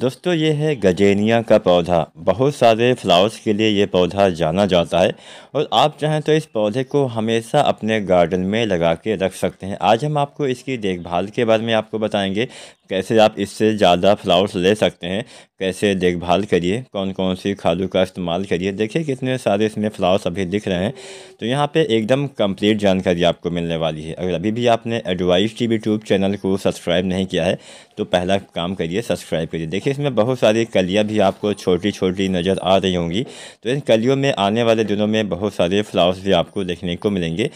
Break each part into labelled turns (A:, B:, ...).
A: दोस्तों ये है गजेनिया का पौधा बहुत सारे फ्लावर्स के लिए ये पौधा जाना जाता है और आप चाहें तो इस पौधे को हमेशा अपने गार्डन में लगा के रख सकते हैं आज हम आपको इसकी देखभाल के बारे में आपको बताएंगे कैसे आप इससे ज़्यादा फ्लावर्स ले सकते हैं कैसे देखभाल करिए कौन कौन सी खादों का इस्तेमाल करिए देखिए कितने सारे इसमें फ्लावर्स अभी दिख रहे हैं तो यहाँ पे एकदम कंप्लीट जानकारी आपको मिलने वाली है अगर अभी भी आपने एडवाइस टी यूट्यूब चैनल को सब्सक्राइब नहीं किया है तो पहला काम करिए सब्सक्राइब करिए देखिए इसमें बहुत सारी कलियाँ भी आपको छोटी छोटी नज़र आ रही होंगी तो इन कलियों में आने वाले दिनों में बहुत सारे फ्लावर्स भी आपको देखने को मिलेंगे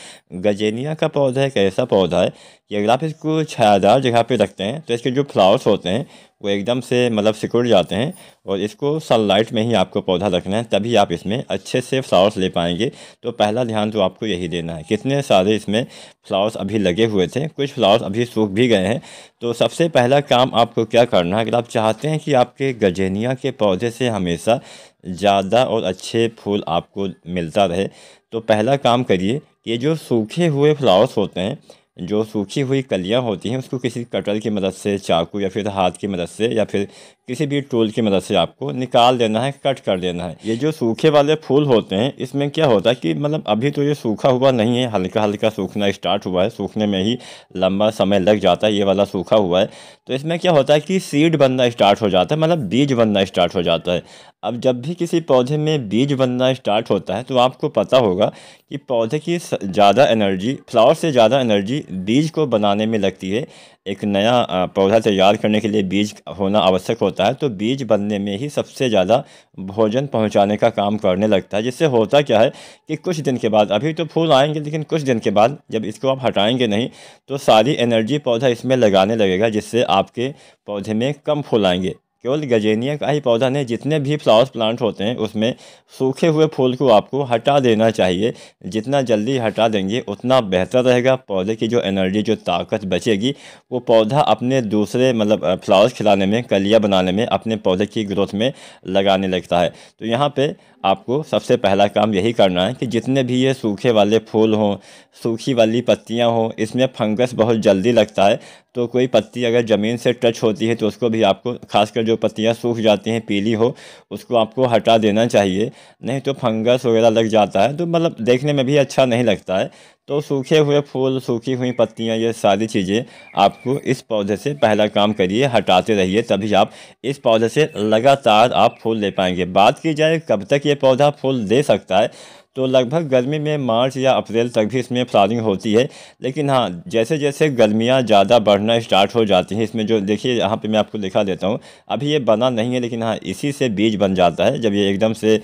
A: गजेनिया का पौधा एक ऐसा पौधा है कि अगर आप इसको छायादार जगह पर रखते हैं तो इसके जो फ्लावर्स होते हैं वो एकदम से मतलब सिकुड़ जाते हैं और इसको सनलाइट में ही आपको पौधा रखना है तभी आप इसमें अच्छे से फ्लावर्स ले पाएंगे तो पहला ध्यान तो आपको यही देना है कितने सारे इसमें फ्लावर्स अभी लगे हुए थे कुछ फ्लावर्स अभी सूख भी गए हैं तो सबसे पहला काम आपको क्या करना है अगर आप चाहते हैं कि आपके गजेनिया के पौधे से हमेशा ज़्यादा और अच्छे फूल आपको मिलता रहे तो पहला काम करिए ये जो सूखे हुए फ्लावर्स होते हैं जो सूखी हुई कलियाँ होती हैं उसको किसी कटर की मदद से चाकू या फिर हाथ की मदद से या फिर किसी भी टूल की मदद से आपको निकाल देना है कट कर देना है ये जो सूखे वाले फूल होते हैं इसमें क्या होता है कि मतलब अभी तो ये सूखा हुआ नहीं है हल्का हल्का सूखना स्टार्ट हुआ है सूखने में ही लंबा समय लग जाता है ये वाला सूखा हुआ है तो इसमें क्या होता है कि सीड बनना स्टार्ट हो जाता है मतलब बीज बनना स्टार्ट हो जाता है अब जब भी किसी पौधे में बीज बनना स्टार्ट होता है तो आपको पता होगा कि पौधे की ज़्यादा एनर्जी फ्लावर से ज़्यादा एनर्जी बीज को बनाने में लगती है एक नया पौधा तैयार करने के लिए बीज होना आवश्यक होता है तो बीज बनने में ही सबसे ज़्यादा भोजन पहुंचाने का काम करने लगता है जिससे होता क्या है कि कुछ दिन के बाद अभी तो फूल आएंगे लेकिन कुछ दिन के बाद जब इसको आप हटाएंगे नहीं तो सारी एनर्जी पौधा इसमें लगाने लगेगा जिससे आपके पौधे में कम फूल आएंगे केवल गजेनिया का ही पौधा नहीं जितने भी फ्लावर्स प्लांट होते हैं उसमें सूखे हुए फूल को आपको हटा देना चाहिए जितना जल्दी हटा देंगे उतना बेहतर रहेगा पौधे की जो एनर्जी जो ताकत बचेगी वो पौधा अपने दूसरे मतलब फ्लावर्स खिलाने में कलिया बनाने में अपने पौधे की ग्रोथ में लगाने लगता है तो यहाँ पर आपको सबसे पहला काम यही करना है कि जितने भी ये सूखे वाले फूल हों सूखी वाली पत्तियाँ हों इसमें फंगस बहुत जल्दी लगता है तो कोई पत्ती अगर ज़मीन से टच होती है तो उसको भी आपको खासकर जो पत्तियाँ सूख जाती हैं पीली हो उसको आपको हटा देना चाहिए नहीं तो फंगस वगैरह लग जाता है तो मतलब देखने में भी अच्छा नहीं लगता है तो सूखे हुए फूल सूखी हुई पत्तियाँ ये सारी चीज़ें आपको इस पौधे से पहला काम करिए हटाते रहिए तभी आप इस पौधे से लगातार आप फूल ले पाएंगे बात की जाए कब तक ये पौधा फूल दे सकता है तो लगभग गर्मी में मार्च या अप्रैल तक भी इसमें फ्लावरिंग होती है लेकिन हाँ जैसे जैसे गर्मियाँ ज़्यादा बढ़ना स्टार्ट हो जाती हैं इसमें जो देखिए यहाँ पे मैं आपको दिखा देता हूँ अभी ये बना नहीं है लेकिन हाँ इसी से बीज बन जाता है जब ये एकदम से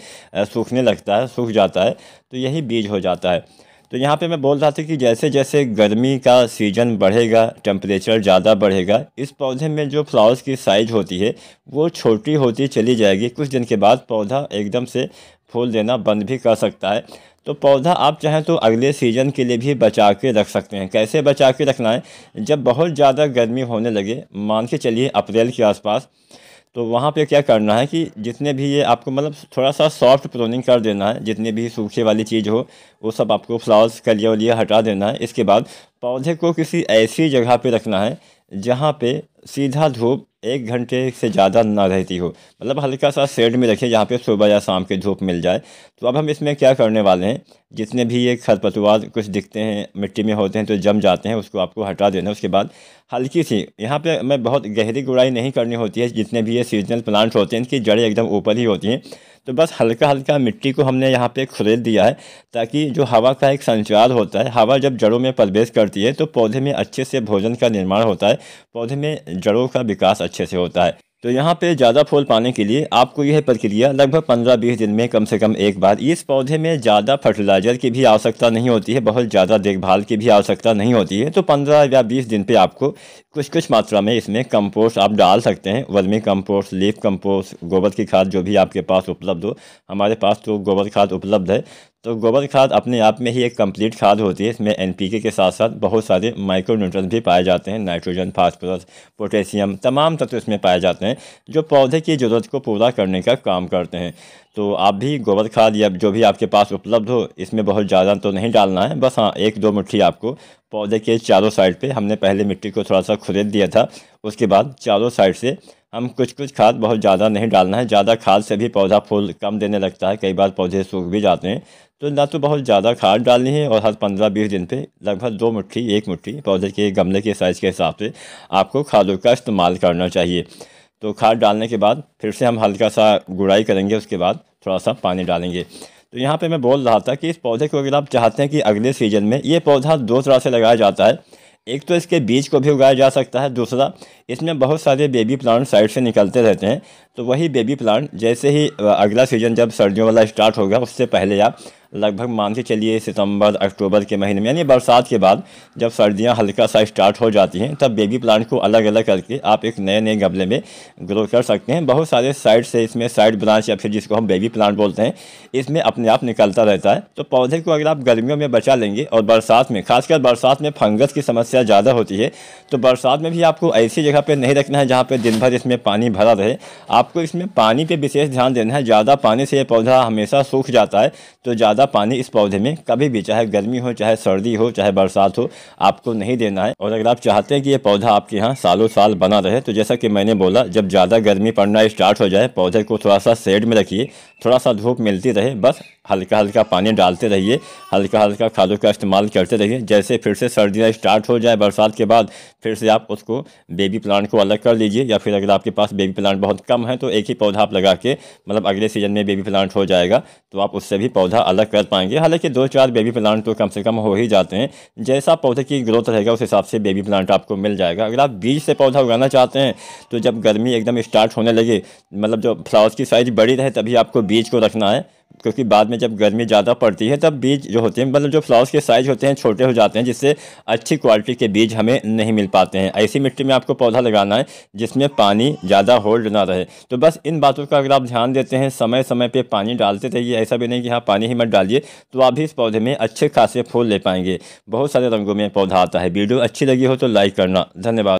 A: सूखने लगता है सूख जाता है तो यही बीज हो जाता है तो यहाँ पे मैं बोल रहा था कि जैसे जैसे गर्मी का सीजन बढ़ेगा टेम्परेचर ज़्यादा बढ़ेगा इस पौधे में जो फ्लावर्स की साइज़ होती है वो छोटी होती चली जाएगी कुछ दिन के बाद पौधा एकदम से फूल देना बंद भी कर सकता है तो पौधा आप चाहें तो अगले सीज़न के लिए भी बचा के रख सकते हैं कैसे बचा के रखना है जब बहुत ज़्यादा गर्मी होने लगे मान के चलिए अप्रैल के आसपास तो वहाँ पे क्या करना है कि जितने भी ये आपको मतलब थोड़ा सा सॉफ्ट प्रोनिंग कर देना है जितने भी सूखे वाली चीज़ हो वो सब आपको फ्लावर्स कलिया वलिया हटा देना है इसके बाद पौधे को किसी ऐसी जगह पे रखना है जहाँ पे सीधा धूप एक घंटे से ज़्यादा ना रहती हो मतलब हल्का सा शेड में रखें जहाँ पे सुबह या शाम की धूप मिल जाए तो अब हम इसमें क्या करने वाले हैं जितने भी ये खरपतवार कुछ दिखते हैं मिट्टी में होते हैं तो जम जाते हैं उसको आपको हटा देना उसके बाद हल्की सी यहाँ पे मैं बहुत गहरी गुड़ाई नहीं करनी होती है जितने भी ये सीजनल प्लांट्स होते हैं इनकी जड़ें एकदम ऊपर ही होती हैं तो बस हल्का हल्का मिट्टी को हमने यहाँ पे खुरेद दिया है ताकि जो हवा का एक संचार होता है हवा जब जड़ों में प्रवेश करती है तो पौधे में अच्छे से भोजन का निर्माण होता है पौधे में जड़ों का विकास अच्छे से होता है तो यहाँ पे ज़्यादा फूल पाने के लिए आपको यह प्रक्रिया लगभग पंद्रह बीस दिन में कम से कम एक बार इस पौधे में ज़्यादा फर्टिलाइज़र की भी आवश्यकता नहीं होती है बहुत ज़्यादा देखभाल की भी आवश्यकता नहीं होती है तो पंद्रह या बीस दिन पे आपको कुछ कुछ मात्रा में इसमें कंपोस्ट आप डाल सकते हैं वर्मी कंपोस्ट लीफ कंपोस्ट गोबर की खाद जो भी आपके पास उपलब्ध हो हमारे पास तो गोबर खाद उपलब्ध है तो गोबर खाद अपने आप में ही एक कंप्लीट खाद होती है इसमें एनपीके के साथ साथ बहुत सारे माइक्रो न्यूट्रंस भी पाए जाते हैं नाइट्रोजन फास्फोरस पोटेशियम तमाम तत्व इसमें पाए जाते हैं जो पौधे की ज़रूरत को पूरा करने का काम करते हैं तो आप भी गोबर खाद या जो भी आपके पास उपलब्ध हो इसमें बहुत ज़्यादा तो नहीं डालना है बस हाँ एक दो मुठ्ठी आपको पौधे के चारों साइड पे हमने पहले मिट्टी को थोड़ा सा खुरेद दिया था उसके बाद चारों साइड से हम कुछ कुछ खाद बहुत ज़्यादा नहीं डालना है ज़्यादा खाद से भी पौधा फूल कम देने लगता है कई बार पौधे सूख भी जाते हैं तो ना तो बहुत ज़्यादा खाद डालनी है और हर पंद्रह बीस दिन पे लगभग दो मुट्ठी एक मुट्ठी पौधे के गमले के साइज़ के हिसाब से आपको खादों का इस्तेमाल करना चाहिए तो खाद डालने के बाद फिर से हम हल्का सा गुड़ाई करेंगे उसके बाद थोड़ा सा पानी डालेंगे तो यहाँ पे मैं बोल रहा था कि इस पौधे को अगर आप चाहते हैं कि अगले सीजन में ये पौधा दो तरह से लगाया जाता है एक तो इसके बीज को भी उगाया जा सकता है दूसरा इसमें बहुत सारे बेबी प्लांट साइड से निकलते रहते हैं तो वही बेबी प्लांट जैसे ही अगला सीज़न जब सर्दियों वाला स्टार्ट होगा उससे पहले आप लगभग मान के चलिए सितंबर अक्टूबर के महीने में यानी बरसात के बाद जब सर्दियां हल्का सा स्टार्ट हो जाती हैं तब बेबी प्लांट को अलग अलग करके आप एक नए नए गमले में ग्रो कर सकते हैं बहुत सारे साइड से इसमें साइड ब्रांच या फिर जिसको हम बेबी प्लांट बोलते हैं इसमें अपने आप निकलता रहता है तो पौधे को अगर आप गर्मियों में बचा लेंगे और बरसात में खासकर बरसात में फंगस की समस्या ज़्यादा होती है तो बरसात में भी आपको ऐसी जगह पर नहीं रखना है जहाँ पर दिन भर इसमें पानी भरा रहे आपको इसमें पानी पर विशेष ध्यान देना है ज़्यादा पानी से यह पौधा हमेशा सूख जाता है तो ज़्यादा ज़्यादा पानी इस पौधे में कभी भी चाहे गर्मी हो चाहे सर्दी हो चाहे बरसात हो आपको नहीं देना है और अगर आप चाहते हैं कि ये पौधा आपके यहाँ सालों साल बना रहे तो जैसा कि मैंने बोला जब ज़्यादा गर्मी पड़ना स्टार्ट हो जाए पौधे को थोड़ा सा सेड में रखिए थोड़ा सा धूप मिलती रहे बस हल्का हल्का पानी डालते रहिए हल्का हल्का खादों का इस्तेमाल करते रहिए जैसे फिर से सर्दियाँ स्टार्ट हो जाए बरसात के बाद फिर से आप उसको बेबी प्लांट को अलग कर लीजिए या फिर अगर आपके पास बेबी प्लांट बहुत कम है तो एक ही पौधा आप लगा के मतलब अगले सीजन में बेबी प्लांट हो जाएगा तो आप उससे भी पौधा अलग कर पाएंगे हालांकि दो चार बेबी प्लांट तो कम से कम हो ही जाते हैं जैसा पौधे की ग्रोथ रहेगा उस हिसाब से बेबी प्लांट आपको मिल जाएगा अगर आप बीज से पौधा उगाना चाहते हैं तो जब गर्मी एकदम स्टार्ट होने लगे मतलब जो फ्लावर्स की साइज़ बड़ी रहे तभी आपको बीज को रखना है क्योंकि बाद में जब गर्मी ज़्यादा पड़ती है तब बीज जो होते हैं मतलब जो फ्लावर्स के साइज़ होते हैं छोटे हो जाते हैं जिससे अच्छी क्वालिटी के बीज हमें नहीं मिल पाते हैं ऐसी मिट्टी में आपको पौधा लगाना है जिसमें पानी ज़्यादा होल्ड ना रहे तो बस इन बातों का अगर आप ध्यान देते हैं समय समय पर पानी डालते रहिए ऐसा भी नहीं कि हाँ पानी ही मत डालिए तो आप भी इस पौधे में अच्छे खासे फूल ले पाएंगे बहुत सारे रंगों में पौधा आता है वीडियो अच्छी लगी हो तो लाइक करना धन्यवाद